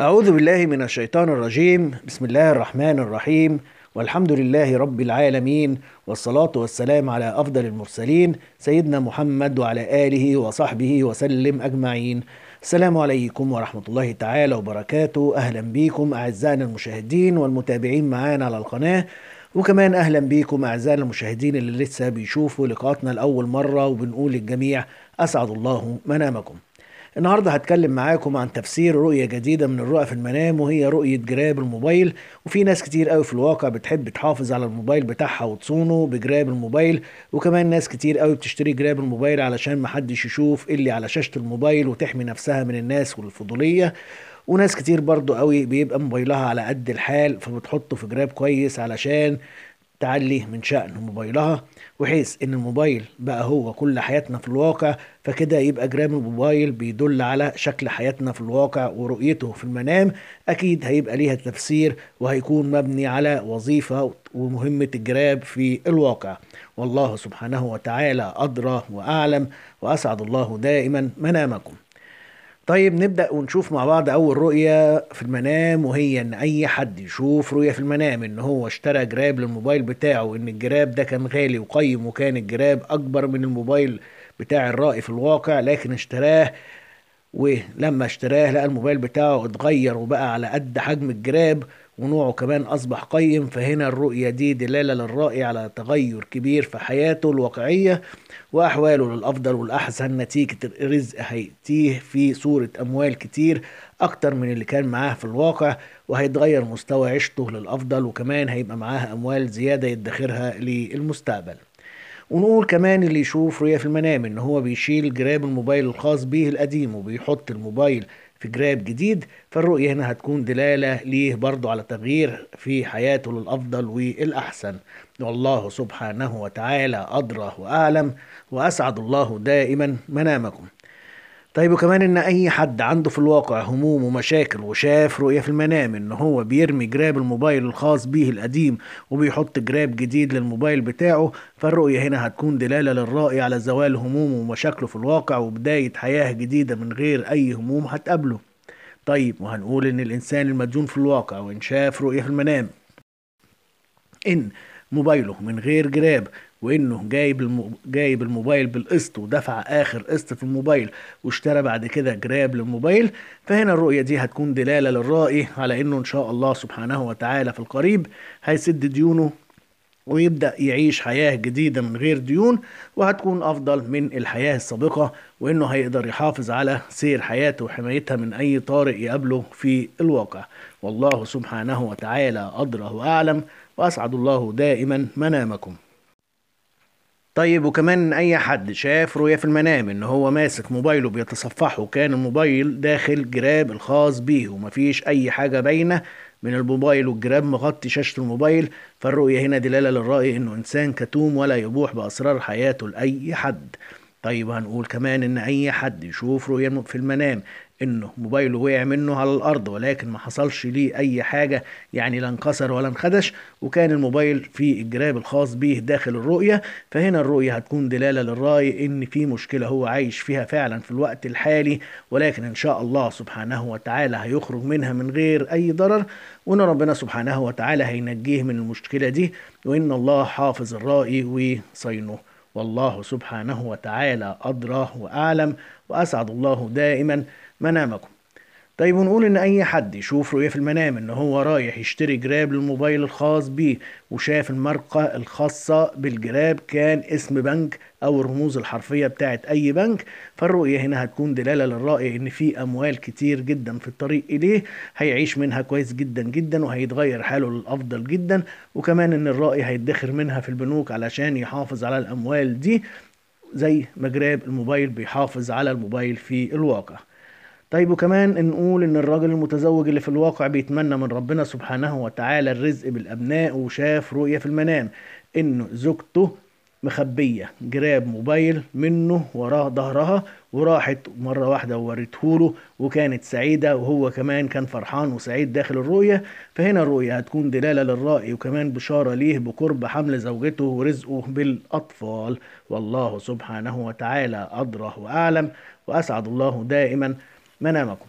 أعوذ بالله من الشيطان الرجيم بسم الله الرحمن الرحيم والحمد لله رب العالمين والصلاة والسلام على أفضل المرسلين سيدنا محمد وعلى آله وصحبه وسلم أجمعين السلام عليكم ورحمة الله تعالى وبركاته أهلا بكم أعزائنا المشاهدين والمتابعين معانا على القناة وكمان أهلا بكم أعزائنا المشاهدين اللي لسه بيشوفوا لقاءاتنا لأول مرة وبنقول للجميع أسعد الله منامكم النهارده هتكلم معاكم عن تفسير رؤية جديدة من الرؤى في المنام وهي رؤية جراب الموبايل وفي ناس كتير قوي في الواقع بتحب تحافظ على الموبايل بتاعها وتصونه بجراب الموبايل وكمان ناس كتير قوي بتشتري جراب الموبايل علشان محدش يشوف اللي على شاشة الموبايل وتحمي نفسها من الناس والفضولية وناس كتير برضو قوي بيبقى موبايلها على قد الحال فبتحطه في جراب كويس علشان تعلي من شأن موبايلها وحيث ان الموبايل بقى هو كل حياتنا في الواقع فكده يبقى جرام الموبايل بيدل على شكل حياتنا في الواقع ورؤيته في المنام اكيد هيبقى ليها تفسير وهيكون مبني على وظيفة ومهمة الجراب في الواقع والله سبحانه وتعالى أدرى وأعلم وأسعد الله دائما منامكم طيب نبدأ ونشوف مع بعض أول رؤية في المنام وهي إن أي حد يشوف رؤية في المنام إن هو اشترى جراب للموبايل بتاعه إن الجراب ده كان غالي وقيم وكان الجراب أكبر من الموبايل بتاع الرأي في الواقع لكن اشتراه ولما اشتراه لقى الموبايل بتاعه اتغير وبقى على قد حجم الجراب ونوعه كمان أصبح قيم فهنا الرؤية دي دلالة للرائي على تغير كبير في حياته الواقعية وأحواله للأفضل والأحسن نتيجة الرزق هيأتيه في صورة أموال كتير أكتر من اللي كان معاه في الواقع وهيتغير مستوى عيشته للأفضل وكمان هيبقى معاه أموال زيادة يدخرها للمستقبل ونقول كمان اللي يشوف رؤية في المنام ان هو بيشيل جراب الموبايل الخاص بيه القديم وبيحط الموبايل في جراب جديد فالرؤية هنا هتكون دلالة ليه برضه على تغيير في حياته للأفضل والأحسن والله سبحانه وتعالى أدرى وأعلم وأسعد الله دائما منامكم طيب وكمان ان اي حد عنده في الواقع هموم ومشاكل وشاف رؤية في المنام ان هو بيرمي جراب الموبايل الخاص بيه القديم وبيحط جراب جديد للموبايل بتاعه فالرؤية هنا هتكون دلالة للرائي على زوال همومه ومشاكله في الواقع وبداية حياة جديدة من غير اي هموم هتقابله طيب وهنقول ان الانسان المديون في الواقع وان شاف رؤية في المنام ان موبايله من غير جراب وانه جايب المو... جايب الموبايل بالقسط ودفع اخر قسط في الموبايل واشترى بعد كده جراب للموبايل فهنا الرؤيه دي هتكون دلاله للرائي على انه ان شاء الله سبحانه وتعالى في القريب هيسد ديونه ويبدأ يعيش حياة جديدة من غير ديون وهتكون أفضل من الحياة السابقة وإنه هيقدر يحافظ على سير حياته وحمايتها من أي طارئ يقابله في الواقع والله سبحانه وتعالى أدرى وأعلم وأسعد الله دائما منامكم طيب وكمان اي حد شاف رؤيا في المنام ان هو ماسك موبايله بيتصفحه وكان الموبايل داخل جراب الخاص بيه ومفيش اي حاجه باينه من الموبايل والجراب مغطي شاشة الموبايل فالرؤية هنا دلالة للرأي إنه إنسان كتوم ولا يبوح بأسرار حياته لأي حد طيب هنقول كمان إن أي حد يشوف رؤية في المنام انه موبايله وقع منه على الارض ولكن ما حصلش ليه اي حاجه يعني لا انكسر ولا انخدش وكان الموبايل في الجراب الخاص به داخل الرؤيه فهنا الرؤيه هتكون دلاله للراي ان في مشكله هو عايش فيها فعلا في الوقت الحالي ولكن ان شاء الله سبحانه وتعالى هيخرج منها من غير اي ضرر وان ربنا سبحانه وتعالى هينجيه من المشكله دي وان الله حافظ الرائي وصينه والله سبحانه وتعالى ادرى واعلم واسعد الله دائما منامكم طيب ونقول ان اي حد يشوف رؤية في المنام ان هو رايح يشتري جراب للموبايل الخاص بيه وشاف الماركة الخاصة بالجراب كان اسم بنك او الرموز الحرفية بتاعت اي بنك فالرؤية هنا هتكون دلالة للرأي ان في اموال كتير جدا في الطريق اليه هيعيش منها كويس جدا جدا وهيتغير حاله للافضل جدا وكمان ان الرأي هيدخر منها في البنوك علشان يحافظ على الاموال دي زي ما جراب الموبايل بيحافظ على الموبايل في الواقع طيب وكمان نقول ان الراجل المتزوج اللي في الواقع بيتمنى من ربنا سبحانه وتعالى الرزق بالابناء وشاف رؤية في المنام انه زوجته مخبية جراب موبايل منه وراه ظهرها وراحت مرة واحدة ووريتهوله وكانت سعيدة وهو كمان كان فرحان وسعيد داخل الرؤية فهنا الرؤية هتكون دلالة للرأي وكمان بشارة ليه بقرب حمل زوجته ورزقه بالأطفال والله سبحانه وتعالى أدرى وأعلم وأسعد الله دائما منامكم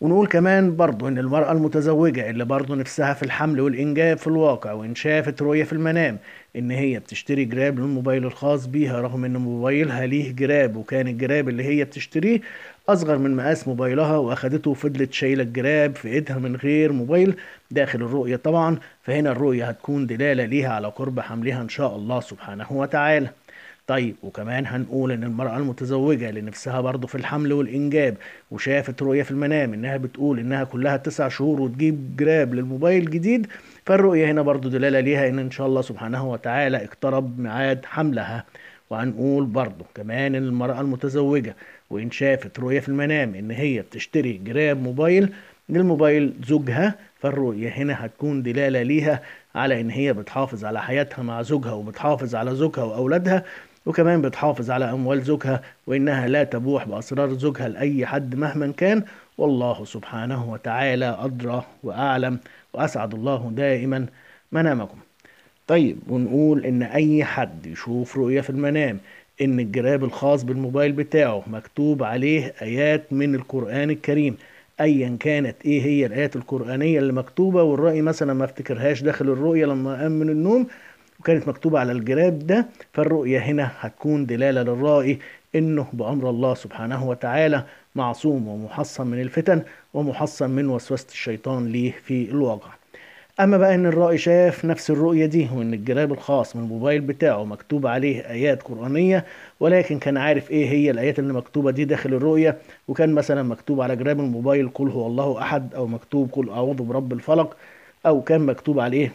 ونقول كمان برضه ان المرأة المتزوجة اللي برضه نفسها في الحمل والانجاب في الواقع وان شافت رؤية في المنام ان هي بتشتري جراب للموبايل الخاص بيها رغم ان موبايلها ليه جراب وكان الجراب اللي هي بتشتريه اصغر من مقاس موبايلها واخدته وفضلت شايله الجراب في ايدها من غير موبايل داخل الرؤية طبعا فهنا الرؤية هتكون دلالة ليها على قرب حملها ان شاء الله سبحانه وتعالى طيب وكمان هنقول ان المرأة المتزوجة لنفسها برضه في الحمل والانجاب وشافت رؤية في المنام انها بتقول انها كلها تسع شهور وتجيب جراب للموبايل الجديد فالرؤية هنا برضه دلالة ليها ان ان شاء الله سبحانه وتعالى اقترب ميعاد حملها وهنقول برضه كمان ان المرأة المتزوجة وان شافت رؤية في المنام ان هي بتشتري جراب موبايل للموبايل زوجها فالرؤية هنا هتكون دلالة ليها على إن هي بتحافظ على حياتها مع زوجها وبتحافظ على زوجها وأولادها وكمان بتحافظ على أموال زوجها وإنها لا تبوح بأسرار زوجها لأي حد مهما كان والله سبحانه وتعالى أدرى وأعلم وأسعد الله دائما منامكم طيب ونقول إن أي حد يشوف رؤية في المنام إن الجراب الخاص بالموبايل بتاعه مكتوب عليه آيات من القرآن الكريم ايا كانت ايه هي الايات القرانيه اللي مكتوبه والراي مثلا ما افتكرهاش داخل الرؤيه لما قام من النوم وكانت مكتوبة على الجراب ده فالرؤية هنا هتكون دلالة للرائي انه بامر الله سبحانه وتعالى معصوم ومحصن من الفتن ومحصن من وسوسة الشيطان ليه في الواقع اما بقى ان الرائي شاف نفس الرؤيه دي وان الجراب الخاص من الموبايل بتاعه مكتوب عليه ايات قرانيه ولكن كان عارف ايه هي الايات اللي مكتوبه دي داخل الرؤيه وكان مثلا مكتوب على جراب الموبايل قل هو الله احد او مكتوب قل اعوذ برب الفلق او كان مكتوب عليه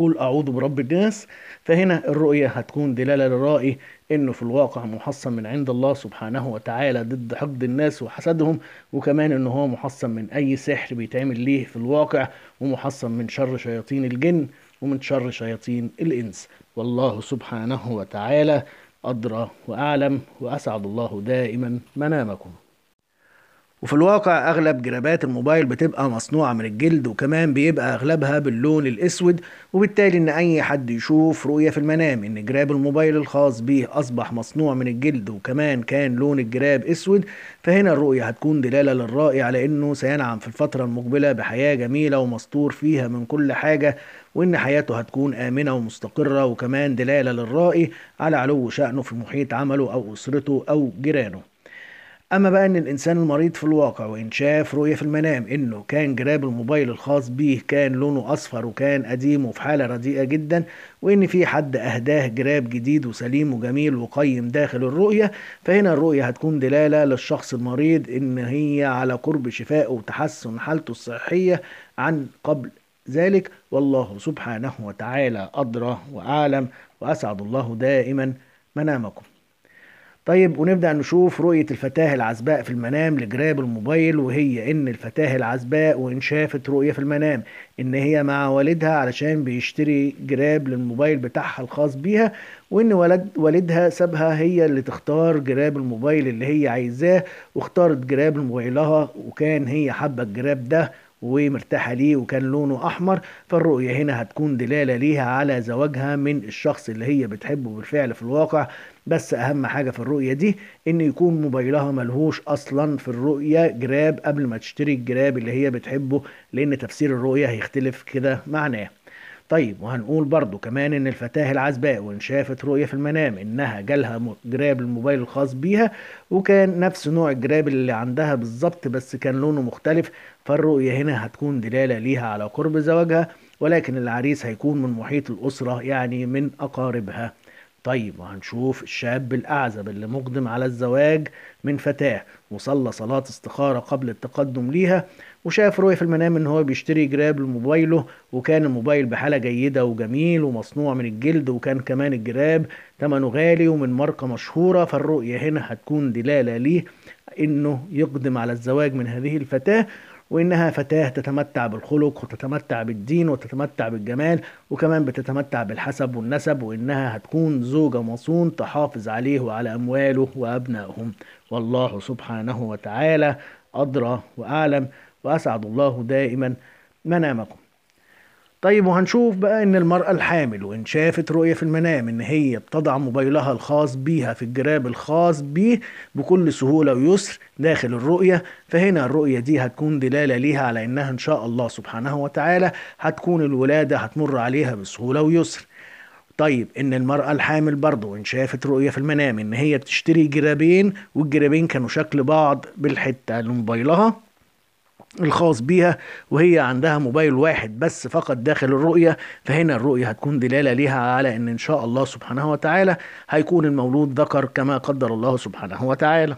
قل أعوذ برب الناس فهنا الرؤية هتكون دلالة للرائي إنه في الواقع محصن من عند الله سبحانه وتعالى ضد حقد الناس وحسدهم وكمان إن هو محصن من أي سحر بيتعمل ليه في الواقع ومحصن من شر شياطين الجن ومن شر شياطين الإنس والله سبحانه وتعالى أدرى وأعلم وأسعد الله دائما منامكم وفي الواقع اغلب جرابات الموبايل بتبقى مصنوعة من الجلد وكمان بيبقى اغلبها باللون الاسود وبالتالي ان اي حد يشوف رؤية في المنام ان جراب الموبايل الخاص بيه اصبح مصنوع من الجلد وكمان كان لون الجراب اسود فهنا الرؤية هتكون دلالة للرائي على انه سينعم في الفترة المقبلة بحياة جميلة ومستور فيها من كل حاجة وإن حياته هتكون آمنة ومستقرة وكمان دلالة للرائي على علو شأنه في محيط عمله أو أسرته أو جيرانه اما بقى ان الانسان المريض في الواقع وان شاف رؤيه في المنام انه كان جراب الموبايل الخاص بيه كان لونه اصفر وكان قديم وفي حاله رديئه جدا وان في حد اهداه جراب جديد وسليم وجميل وقيم داخل الرؤيه فهنا الرؤيه هتكون دلاله للشخص المريض ان هي على قرب شفائه وتحسن حالته الصحيه عن قبل ذلك والله سبحانه وتعالى ادرى واعلم واسعد الله دائما منامكم طيب ونبدأ نشوف رؤية الفتاة العزباء في المنام لجراب الموبايل وهي إن الفتاة العزباء وإن شافت رؤية في المنام إن هي مع والدها علشان بيشتري جراب للموبايل بتاعها الخاص بيها وإن ولد والدها سابها هي اللي تختار جراب الموبايل اللي هي عايزاه واختارت جراب موبايلها وكان هي حابة الجراب ده ومرتاحة ليه وكان لونه أحمر فالرؤية هنا هتكون دلالة ليها على زواجها من الشخص اللي هي بتحبه بالفعل في الواقع بس أهم حاجة في الرؤية دي إن يكون موبايلها ملهوش أصلا في الرؤية جراب قبل ما تشتري الجراب اللي هي بتحبه لأن تفسير الرؤية هيختلف كده معناه طيب وهنقول برضو كمان ان الفتاة العزباء وان شافت رؤية في المنام انها جالها جراب الموبايل الخاص بيها وكان نفس نوع الجراب اللي عندها بالظبط بس كان لونه مختلف فالرؤية هنا هتكون دلالة ليها على قرب زواجها ولكن العريس هيكون من محيط الأسرة يعني من أقاربها طيب وهنشوف الشاب الأعزب اللي مقدم على الزواج من فتاة وصلى صلاة استخارة قبل التقدم ليها وشاف روي في المنام ان هو بيشتري جراب لموبايله وكان الموبايل بحاله جيده وجميل ومصنوع من الجلد وكان كمان الجراب ثمنه غالي ومن ماركه مشهوره فالرؤيه هنا هتكون دلاله ليه انه يقدم على الزواج من هذه الفتاه وانها فتاه تتمتع بالخلق وتتمتع بالدين وتتمتع بالجمال وكمان بتتمتع بالحسب والنسب وانها هتكون زوجه مصون تحافظ عليه وعلى امواله وابنائهم والله سبحانه وتعالى ادرى واعلم وأسعد الله دائما منامكم طيب وهنشوف بقى ان المرأة الحامل وان شافت رؤية في المنام ان هي بتضع موبايلها الخاص بيها في الجراب الخاص بيه بكل سهولة ويسر داخل الرؤية فهنا الرؤية دي هتكون دلالة ليها على انها ان شاء الله سبحانه وتعالى هتكون الولادة هتمر عليها بسهولة ويسر طيب ان المرأة الحامل برضو ان شافت رؤية في المنام ان هي بتشتري جرابين والجرابين كانوا شكل بعض بالحتة لموبايلها الخاص بيها وهي عندها موبايل واحد بس فقط داخل الرؤية فهنا الرؤية هتكون دلالة ليها على ان ان شاء الله سبحانه وتعالى هيكون المولود ذكر كما قدر الله سبحانه وتعالى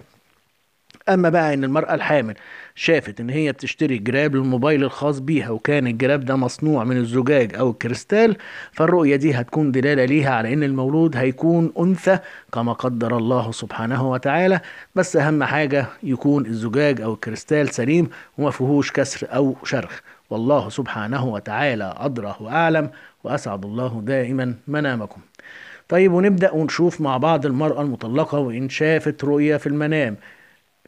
اما بقى ان المراه الحامل شافت ان هي بتشتري جراب للموبايل الخاص بيها وكان الجراب ده مصنوع من الزجاج او الكريستال فالرؤيه دي هتكون دلاله ليها على ان المولود هيكون انثى كما قدر الله سبحانه وتعالى بس اهم حاجه يكون الزجاج او الكريستال سليم وما فيهوش كسر او شرخ والله سبحانه وتعالى أدرى وأعلم وأسعد الله دائما منامكم طيب ونبدأ ونشوف مع بعض المرأة المطلقة وإن شافت رؤية في المنام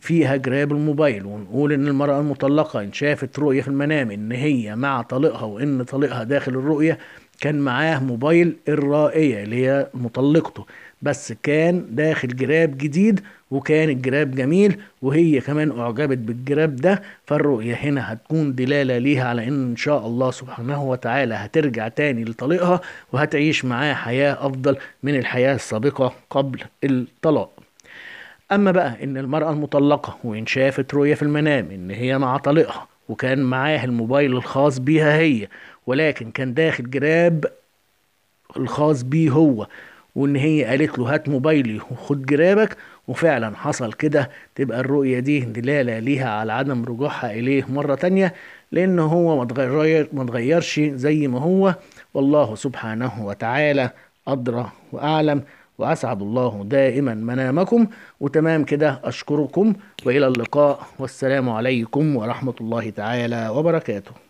فيها جراب الموبايل ونقول ان المرأة المطلقة ان شافت رؤية في المنام ان هي مع طليقها وان طليقها داخل الرؤية كان معاه موبايل الرائية اللي هي مطلقته بس كان داخل جراب جديد وكان الجراب جميل وهي كمان اعجبت بالجراب ده فالرؤية هنا هتكون دلالة ليها على ان ان شاء الله سبحانه وتعالى هترجع تاني لطليقها وهتعيش معاه حياة افضل من الحياة السابقة قبل الطلاق اما بقى ان المرأة المطلقة وان شافت رؤية في المنام ان هي مع طليقها وكان معاه الموبايل الخاص بيها هي ولكن كان داخل جراب الخاص بيه هو وان هي قالت له هات موبايلي وخد جرابك وفعلا حصل كده تبقى الرؤية دي دلالة ليها على عدم رجوعها إليه مرة تانية لأن هو ما تغيرش زي ما هو والله سبحانه وتعالى أدرى وأعلم وأسعد الله دائما منامكم وتمام كده أشكركم وإلى اللقاء والسلام عليكم ورحمة الله تعالى وبركاته